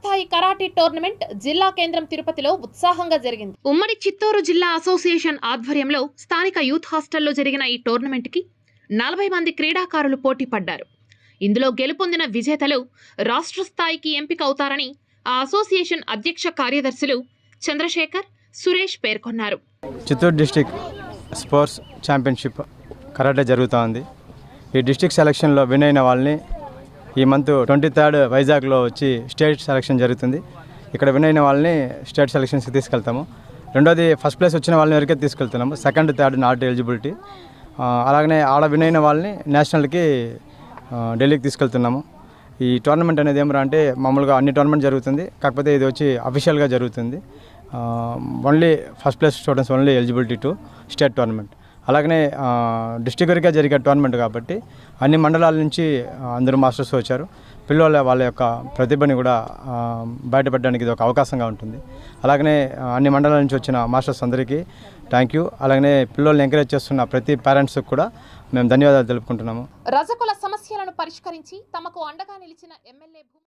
జిల్లాస్థాయి karate tournament జిల్లా కేంద్రం తిరుపతిలో ఉత్సాహంగా జరిగింది ఉమ్మడి చిత్తూరు జిల్లా అసోసియేషన్ ఆధ్వర్యంలో స్థానిక యూత్ హాస్టల్లో జరిగిన ఈ టోర్నమెంట్కి నలభై మంది క్రీడాకారులు పోటీ పడ్డారు ఇందులో గెలుపొందిన విజేతలు రాష్ట్ర స్థాయికి ఎంపిక అవుతారని ఆ అసోసియేషన్ అధ్యక్ష కార్యదర్శులు చంద్రశేఖర్ సురేష్ పేర్కొన్నారు Chittoor district sports championship karate జరుగుతోంది ఈ డిస్టిక్ సెలక్షన్లో విన్ అయిన వాళ్ళని ఈ మంత్ ట్వంటీ థర్డ్ వైజాగ్లో వచ్చి స్టేట్ సెలక్షన్ జరుగుతుంది ఇక్కడ విన్ అయిన వాళ్ళని స్టేట్ సెలక్షన్స్కి తీసుకెళ్తాము రెండోది ఫస్ట్ ప్లేస్ వచ్చిన వాళ్ళని వరకే తీసుకెళ్తున్నాము సెకండ్ థర్డ్ నాట్ ఎలిజిబిలిటీ అలాగనే ఆడ విన్ అయిన వాళ్ళని నేషనల్కి ఢిల్లీకి తీసుకెళ్తున్నాము ఈ టోర్నమెంట్ అనేది ఏమరా అంటే మామూలుగా అన్ని టోర్నమెంట్ జరుగుతుంది కాకపోతే ఇది వచ్చి అఫీషియల్గా జరుగుతుంది only first place students only eligibility to state tournament అలాగనే డిస్టిక్ వరకే జరిగే టోర్నమెంట్ కాబట్టి అన్ని మండలాల నుంచి అందరూ మాస్టర్స్ వచ్చారు పిల్లల వాళ్ళ యొక్క ప్రతిభని కూడా బయటపెట్టడానికి ఇది ఒక అవకాశంగా ఉంటుంది అలాగనే అన్ని మండలాల నుంచి వచ్చిన మాస్టర్స్ అందరికీ థ్యాంక్ యూ అలాగనే పిల్లల్ని ఎంకరేజ్ చేస్తున్న ప్రతి పేరెంట్స్కి కూడా మేము ధన్యవాదాలు తెలుపుకుంటున్నాము రజకుల సమస్యలను పరిష్కరించి తమకు అండగా నిలిచిన ఎమ్మెల్యే